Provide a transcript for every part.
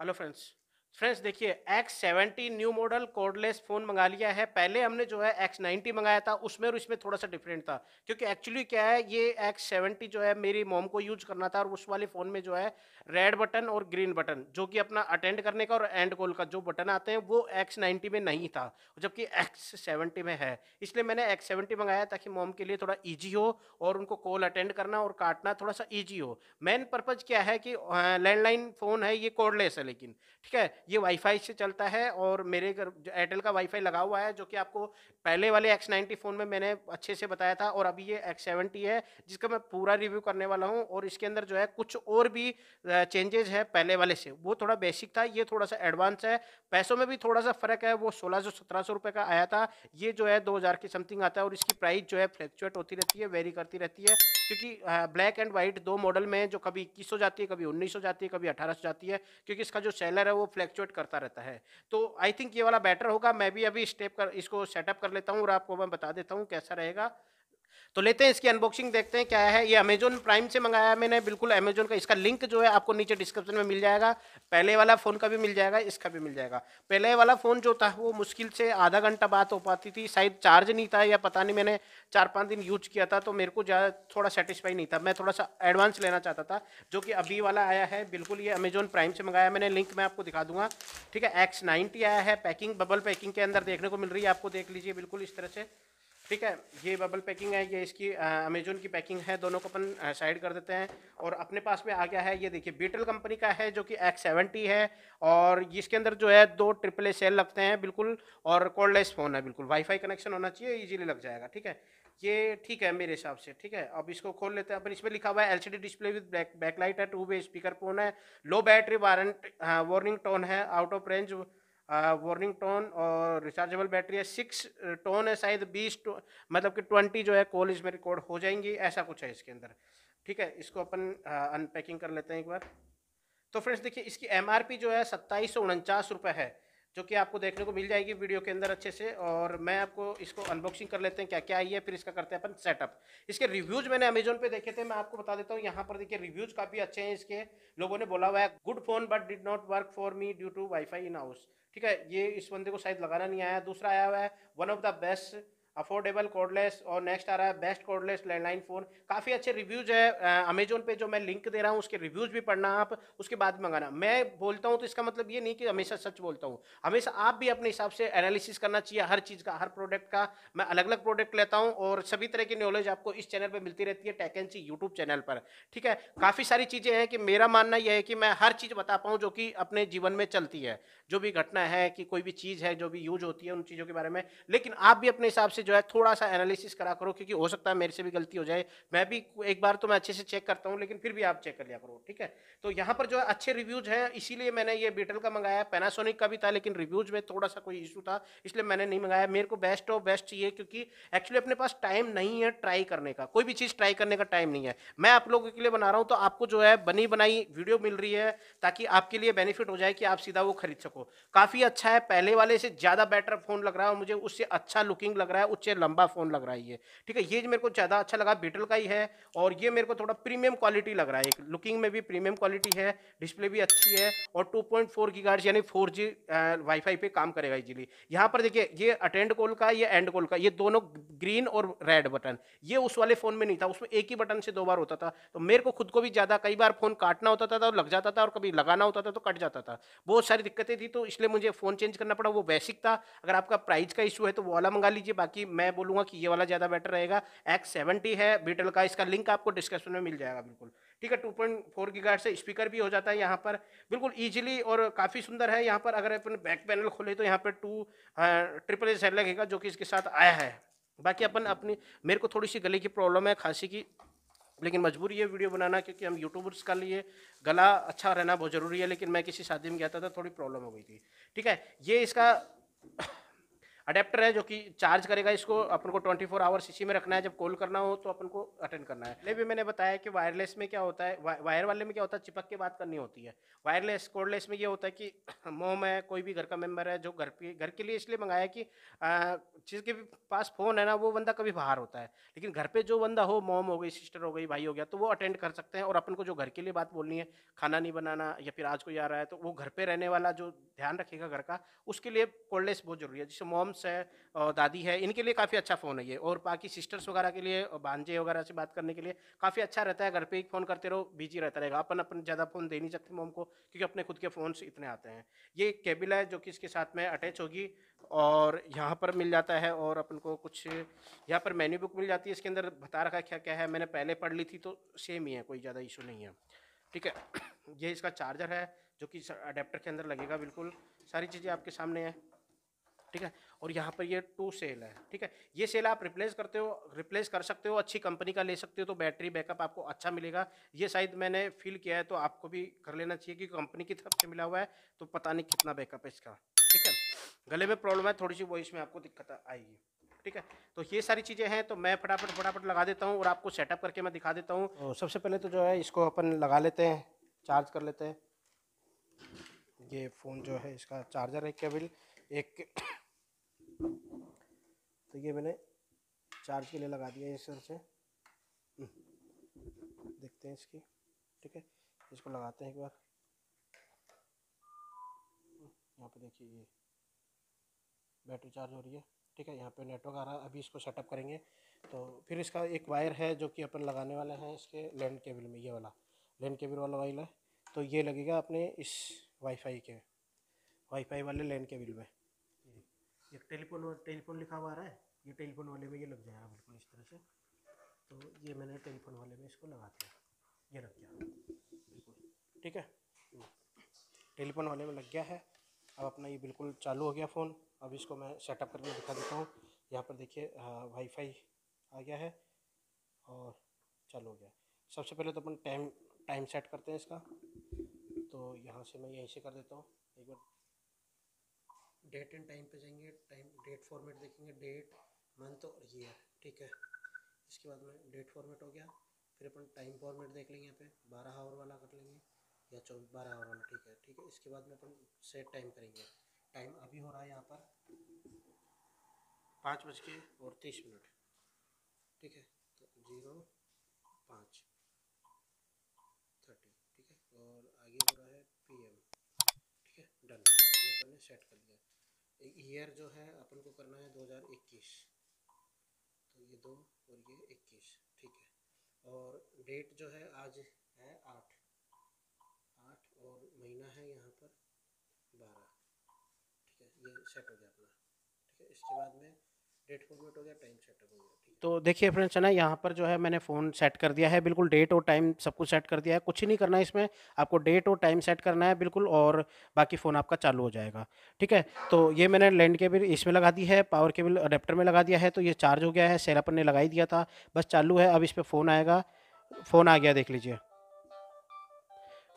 Hello friends. Friends देखिए X seventy new model cordless phone मंगा लिया है पहले हमने जो है एक्स नाइनटी मंगाया था उसमें और इसमें थोड़ा सा डिफरेंट था क्योंकि एक्चुअली क्या है ये एक्स सेवेंटी जो है मेरी मॉम को यूज करना था और उस वाले फ़ोन में जो है रेड बटन और ग्रीन बटन जो कि अपना अटेंड करने का और एंड कॉल का जो बटन आते हैं वो एक्स नाइन्टी में नहीं था जबकि एक्स में है इसलिए मैंने एक्स मंगाया ताकि मोम के लिए थोड़ा ईजी हो और उनको कॉल अटेंड करना और काटना थोड़ा सा ईजी हो मेन पर्पज़ क्या है कि लैंडलाइन फ़ोन है ये कोडलेस है लेकिन ठीक है ये वाईफाई से चलता है और मेरे घर जो एयरटेल का वाईफाई लगा हुआ है जो कि आपको पहले वाले एक्स नाइन्टी फ़ोन में मैंने अच्छे से बताया था और अभी ये एक्स सेवेंटी है जिसका मैं पूरा रिव्यू करने वाला हूँ और इसके अंदर जो है कुछ और भी चेंजेज है पहले वाले से वो थोड़ा बेसिक था ये थोड़ा सा एडवांस है पैसों में भी थोड़ा सा फ़र्क है वो सोलह सौ सत्रह सौ रुपये का आया था ये जो है दो हज़ार की समथिंग आता है और इसकी प्राइस जो है फ्लैक्चुएट होती रहती है वेरी करती रहती है क्योंकि ब्लैक एंड वाइट दो मॉडल में जो कभी इक्कीस जाती है कभी उन्नीस जाती है कभी अठारह जाती है क्योंकि इसका जो सेलर है वो फ्लैक्चुएट करता रहता है तो आई थिंक ये वाला बेटर होगा मैं भी अभी स्टेप कर इसको सेटअप कर लेता हूँ और आपको मैं बता देता हूँ कैसा रहेगा तो लेते हैं इसकी अनबॉक्सिंग देखते हैं क्या है ये अमेजोन प्राइम से मंगाया है मैंने बिल्कुल अमेजोन का इसका लिंक जो है आपको नीचे डिस्क्रिप्शन में मिल जाएगा पहले वाला फ़ोन का भी मिल जाएगा इसका भी मिल जाएगा पहले वाला फ़ोन जो था वो मुश्किल से आधा घंटा बात हो पाती थी शायद चार्ज नहीं था या पता नहीं मैंने चार पाँच दिन यूज किया था तो मेरे को ज़्यादा थोड़ा सेटिस्फाई नहीं था मैं थोड़ा सा एडवांस लेना चाहता था जो कि अभी वाला आया है बिल्कुल ये अमेजोन प्राइम से मंगाया मैंने लिंक मैं आपको दिखा दूंगा ठीक है एक्स आया है पैकिंग बबल पैकिंग के अंदर देखने को मिल रही है आपको देख लीजिए बिल्कुल इस तरह से ठीक है ये बबल पैकिंग है ये इसकी अमेजोन की पैकिंग है दोनों को अपन साइड कर देते हैं और अपने पास में आ गया है ये देखिए बीटल कंपनी का है जो कि एक्स सेवेंटी है और इसके अंदर जो है दो ट्रिपल ए सेल लगते हैं बिल्कुल और कोल्डलेस फ़ोन है बिल्कुल वाईफाई कनेक्शन होना चाहिए ईजिली लग जाएगा ठीक है ये ठीक है मेरे हिसाब से ठीक है अब इसको खोल लेते हैं अपन इसमें लिखा हुआ है LCD display with back backlight है टू वे स्पीकर फोन है low battery warrant warning tone है out of range warning uh, tone और रिचार्जेबल बैटरी है सिक्स टोन uh, है शायद बीस मतलब कि ट्वेंटी जो है कॉल इसमें रिकॉर्ड हो जाएंगी ऐसा कुछ है इसके अंदर ठीक है इसको अपन अनपैकिंग uh, कर लेते हैं एक बार तो फ्रेंड्स देखिए इसकी एम जो है सत्ताईस रुपए है जो कि आपको देखने को मिल जाएगी वीडियो के अंदर अच्छे से और मैं आपको इसको अनबॉक्सिंग कर लेते हैं क्या क्या आई है फिर इसका करते हैं अपन सेटअप इसके रिव्यूज मैंने अमेजोन पे देखे थे मैं आपको बता देता हूँ यहाँ पर देखिए रिव्यूज काफ़ी अच्छे हैं इसके लोगों ने बोला हुआ है good phone but did not work for me due to wifi in house ठीक है ये इस बंदे को शायद लगाना नहीं आया दूसरा आया हुआ है one of the best affordable cordless और नेक्स्ट आ रहा है बेस्ट कॉर्डलेस लैंडलाइन फ़ोन काफ़ी अच्छे रिव्यूज़ है अमेजोन पे जो मैं लिंक दे रहा हूँ उसके रिव्यूज़ भी पढ़ना आप उसके बाद मंगाना मैं बोलता हूँ तो इसका मतलब ये नहीं कि हमेशा सच बोलता हूँ हमेशा आप भी अपने हिसाब से एनालिसिस करना चाहिए हर चीज़ का हर प्रोडक्ट का मैं अलग अलग प्रोडक्ट लेता हूँ और सभी तरह की नॉलेज आपको इस चैनल पर मिलती रहती है टेकेंसी यूट्यूब चैनल पर ठीक है काफ़ी सारी चीज़ें हैं कि मेरा मानना यह है कि मैं हर चीज़ बता पाऊँ जो कि अपने जीवन में चलती है जो भी घटना है कि कोई भी चीज़ है जो भी यूज होती है उन चीज़ों के बारे में लेकिन आप भी अपने हिसाब से जो है थोड़ा सा एनालिसिस करा करो क्योंकि हो सकता है मेरे से भी गलती हो जाए मैं भी एक बार तो मैं अच्छे से चेक करता हूँ लेकिन फिर भी आप चेक कर लिया करो ठीक है तो यहाँ पर जो है अच्छे रिव्यूज हैं इसीलिए मैंने ये बीटल का मंगाया पैनासोनिक का भी था लेकिन रिव्यूज में थोड़ा सा कोई इशू था इसलिए मैंने नहीं मंगाया मेरे को बेस्ट और बेस्ट चाहिए क्योंकि एक्चुअली अपने पास टाइम नहीं है ट्राई करने का कोई भी चीज़ ट्राई करने का टाइम नहीं है मैं आप लोगों के लिए बना रहा हूँ तो आपको जो है बनी बनाई वीडियो मिल रही है ताकि आपके लिए बेनिफिट हो जाए कि आप सीधा वो खरीद सको काफ़ी अच्छा है पहले वाले से ज़्यादा बेटर फ़ोन लग रहा है मुझे उससे अच्छा लुकिंग लग रहा है मुझसे लंबा फ़ोन लग रहा है ये ठीक है ये मेरे को ज़्यादा अच्छा लगा बीटल का ही है और ये मेरे को थोड़ा प्रीमियम क्वालिटी लग रहा है लुकिंग में भी प्रीमियम क्वालिटी है डिस्प्ले भी अच्छी है और टू पॉइंट फोर यानी फोर जी वाईफाई पे काम करेगा इजीली यहाँ पर देखिए ये अटेंड कॉल का ये एंड कॉल का ये दोनों ग्रीन और रेड बटन ये उस वाले फ़ोन में नहीं था उसमें एक ही बटन से दो बार होता था तो मेरे को खुद को भी ज़्यादा कई बार फ़ोन काटना होता था तो लग जाता था और कभी लगाना होता था तो कट जाता था बहुत सारी दिक्कतें थी तो इसलिए मुझे फ़ोन चेंज करना पड़ा वो बेसिक था अगर आपका प्राइस का इशू है तो वो वाला मंगा लीजिए बाकी मैं बोलूँगा कि ये वाला ज़्यादा बेटर रहेगा एक्स सेवेंटी है बीटल का इसका लिंक आपको डिस्क्रिप्शन में मिल जाएगा बिल्कुल ठीक है टू पॉइंट फोर गार्ड से स्पीकर भी हो जाता है यहाँ पर बिल्कुल ईजिली और काफ़ी सुंदर है यहाँ पर अगर अपन बैक पैनल खोले तो यहाँ पर टू ट्रिपल एस लगेगा जो कि इसके साथ आया है बाकी अपन अपनी मेरे को थोड़ी सी गले की प्रॉब्लम है खांसी की लेकिन मजबूरी है वीडियो बनाना क्योंकि हम यूट्यूबर्स का लिए गला अच्छा रहना बहुत ज़रूरी है लेकिन मैं किसी शादी में गया था तो थोड़ी प्रॉब्लम हो गई थी ठीक है ये इसका अडेप्टर है जो कि चार्ज करेगा इसको अपन को 24 फोर आवर्स इसी में रखना है जब कॉल करना हो तो अपन को अटेंड करना है पहले भी मैंने बताया कि वायरलेस में क्या होता है वा, वायर वाले में क्या होता है चिपक के बात करनी होती है वायरलेस कोडलेस में ये होता है कि मोम है कोई भी घर का मेम्बर है जो घर पे घर के लिए इसलिए मंगाया कि जिसके पास फ़ोन है ना वो बंदा कभी बाहर होता है लेकिन घर पे जो बंदा हो मॉम हो गई सिस्टर हो गई भाई हो गया तो वो अटेंड कर सकते हैं और अपन को जो घर के लिए बात बोलनी है खाना नहीं बनाना या फिर आज कोई आ रहा है तो वो घर पे रहने वाला जो ध्यान रखेगा घर का उसके लिए कोल्डलेस बहुत ज़रूरी है जैसे मॉम्स है और दादी है इनके लिए काफ़ी अच्छा फ़ोन है ये और बाकी सिस्टर्स वगैरह के लिए भांजे वगैरह से बात करने के लिए काफ़ी अच्छा रहता है घर पर ही फ़ोन करते रहो बिजी रहता रहेगा अपन अपन ज़्यादा फ़ोन दे नहीं सकते मॉम को क्योंकि अपने खुद के फ़ोन इतने आते हैं ये केबिल है जो कि इसके साथ में अटैच होगी और यहाँ पर मिल जाता है है और अपन को कुछ यहाँ पर मेन्यू बुक मिल जाती है इसके अंदर बता रखा है क्या क्या है मैंने पहले पढ़ ली थी तो सेम ही है कोई ज़्यादा इशू नहीं है ठीक है ये इसका चार्जर है जो कि अडेप्टर के अंदर लगेगा बिल्कुल सारी चीज़ें आपके सामने हैं ठीक है और यहाँ पर ये टू सेल है ठीक है ये सेल आप रिप्लेस करते हो रिप्लेस कर सकते हो अच्छी कंपनी का ले सकते हो तो बैटरी बैकअप आपको अच्छा मिलेगा ये शायद मैंने फील किया है तो आपको भी कर लेना चाहिए क्योंकि कंपनी की तरफ से मिला हुआ है तो पता नहीं कितना बैकअप है इसका ठीक है गले में प्रॉब्लम है थोड़ी सी वॉइस में आपको दिक्कत आएगी ठीक है तो ये सारी चीज़ें हैं तो मैं फटाफट फटाफट लगा देता हूँ और आपको सेटअप करके मैं दिखा देता हूँ सबसे पहले तो जो है इसको अपन लगा लेते हैं चार्ज कर लेते हैं ये फ़ोन जो है इसका चार्जर है केबल एक तो ये मैंने चार्ज के लिए लगा दिया इस तरह से हम्म, देखते हैं इसकी ठीक है इसको लगाते हैं एक बार यहाँ पे देखिए ये बैटरी चार्ज हो रही है ठीक है यहाँ पे नेटवर्क आ रहा है अभी इसको सेटअप करेंगे तो फिर इसका एक वायर है जो कि अपन लगाने वाले हैं इसके लैंड केबल में ये वाला लैंड केबल वाला वायर है तो ये लगेगा अपने इस वाईफाई के वाईफाई वाले लैंड केबल में ये टेलीफोन टेलीफोन लिखा हुआ आ रहा है ये टेलीफोन वाले में ये लग जाएगा बिल्कुल इस तरह से तो ये मैंने टेलीफोन वाले में इसको लगा दिया ये लग गया बिल्कुल ठीक है टेलीफोन वाले में लग गया है अब अपना ये बिल्कुल चालू हो गया फ़ोन अब इसको मैं सेटअप करके दिखा देता हूँ यहाँ पर देखिए वाईफाई आ गया है और चालू हो गया सबसे पहले तो अपन टाइम टाइम सेट करते हैं इसका तो यहाँ से मैं यहीं से कर देता हूँ एक बार डेट एंड टाइम पे जाएंगे टाइम डेट फॉर्मेट देखेंगे डेट मंथ और ईयर ठीक है इसके बाद में डेट फॉर्मेट हो गया फिर अपन टाइम फॉर्मेट देख लेंगे यहाँ पे बारह आवर वाला कर लेंगे या चौबीस बारह और ठीक है ठीक है इसके बाद में अपन सेट टाइम करेंगे टाइम अभी हो रहा है यहाँ पर पाँच बज के और तीस मिनट ठीक है तो जीरो पाँच थर्टी ठीक है और आगे हो रहा है पीएम ठीक है डन ये अपन ने सेट कर दिया ईयर जो है अपन को करना है 2021 तो ये दो और ये 21 ठीक है और डेट जो है आज है आठ है यहाँ पर बारह ठीक है ये सेट हो गया अपना ठीक है इसके बाद में डेट फॉर्मेट हो गया टाइम सेट हो गया तो देखिए फ्रेंड्स है ना यहाँ पर जो है मैंने फ़ोन सेट कर दिया है बिल्कुल डेट और टाइम सब कुछ सेट कर दिया है कुछ ही नहीं करना है इसमें आपको डेट और टाइम सेट करना है बिल्कुल और बाकी फ़ोन आपका चालू हो जाएगा ठीक है तो ये मैंने लैंड केबल इसमें लगा दी है पावर केबल अडेप्टर में लगा दिया है तो ये चार्ज हो गया है सेरापन ने लगा ही दिया था बस चालू है अब इस पर फ़ोन आएगा फ़ोन आ गया देख लीजिए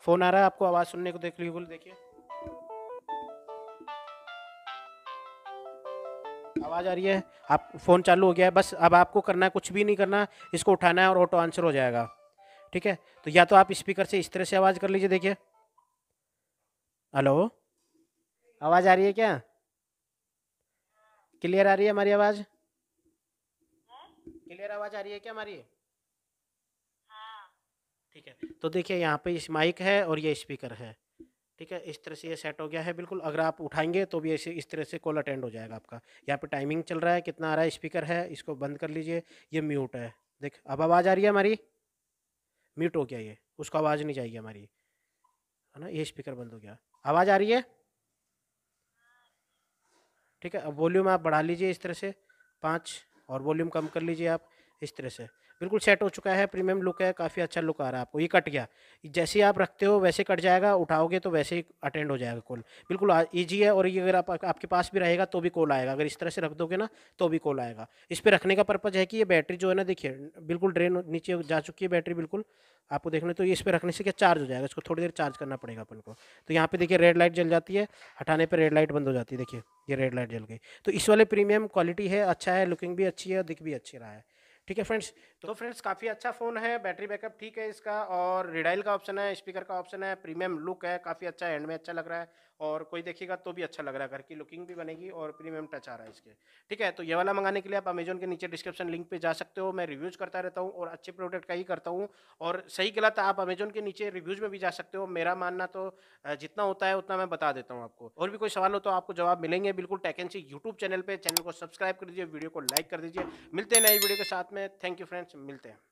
फोन आ रहा है आपको आवाज सुनने को देख लीजिए बोल देखिए आवाज आ रही है आप फोन चालू हो गया है बस अब आपको करना है कुछ भी नहीं करना इसको उठाना है और ऑटो आंसर हो जाएगा ठीक है तो या तो आप स्पीकर से इस तरह से आवाज कर लीजिए देखिए हेलो आवाज आ रही है क्या क्लियर आ रही है हमारी आवाज क्लियर आवाज आ रही है क्या हमारी ठीक है तो देखिए यहाँ पे इस माइक है और ये स्पीकर है ठीक है इस तरह से ये सेट हो गया है बिल्कुल अगर आप उठाएंगे तो भी ऐसे इस तरह से कॉल अटेंड हो जाएगा आपका यहाँ पे टाइमिंग चल रहा है कितना आ रहा है स्पीकर है इसको बंद कर लीजिए ये म्यूट है देख अब आवाज़ आ रही है हमारी म्यूट हो गया ये उसको आवाज़ नहीं जाएगी हमारी है ना ये स्पीकर बंद हो गया आवाज़ आ रही है ठीक है अब वॉल्यूम आप बढ़ा लीजिए इस तरह से पाँच और वॉल्यूम कम कर लीजिए आप इस तरह से बिल्कुल सेट हो चुका है प्रीमियम लुक है काफ़ी अच्छा लुक आ रहा है आपको ये कट गया जैसे ही आप रखते हो वैसे कट जाएगा उठाओगे तो वैसे ही अटेंड हो जाएगा कॉल बिल्कुल ईजी है और ये अगर आप, आपके पास भी रहेगा तो भी कॉल आएगा अगर इस तरह से रख दोगे ना तो भी कॉल आएगा इस पर रखने का पर्पज़ है कि ये बैटरी जो है ना देखिए बिल्कुल ड्रेन नीचे जा चुकी है बैटरी बिल्कुल आपको देखने तो ये इस पर रखने से क्या चार्ज हो जाएगा इसको थोड़ी देर चार्ज करना पड़ेगा अपन को तो यहाँ पे देखिए रेड लाइट जल जाती है हटाने पर रेड लाइट बंद हो जाती है देखिए ये रेड लाइट जल गई तो इस वाले प्रीमियम क्वालिटी है अच्छा है लुकिंग भी अच्छी है और दिख भी अच्छी रहा है ठीक है फ्रेंड्स तो फ्रेंड्स तो काफ़ी अच्छा फ़ोन है बैटरी बैकअप ठीक है इसका और रिडाइल का ऑप्शन है स्पीकर का ऑप्शन है प्रीमियम लुक है काफ़ी अच्छा हैंड में अच्छा लग रहा है और कोई देखेगा तो भी अच्छा लग रहा है घर की लुकिंग भी बनेगी और प्रीमियम टच आ रहा है इसके ठीक है तो ये वाला मंगाने के लिए आप अमेजोन के नीचे डिस्क्रिप्शन लिंक पे जा सकते हो मैं रिव्यूज़ करता रहता हूँ और अच्छे प्रोडक्ट का ही करता हूँ और सही गलत आप अमेजोन के नीचे रिव्यूज़ में भी जा सकते हो मेरा मानना तो जितना होता है उतना मैं बता देता हूँ आपको और भी कोई सवाल हो तो आपको जवाब मिलेंगे बिल्कुल टैकेंसी यूट्यूब चैनल पर चैनल को सब्सक्राइब कर दीजिए वीडियो को लाइक कर दीजिए मिलते हैं नई वीडियो के साथ में थैंक यू फ्रेंड्स मिलते हैं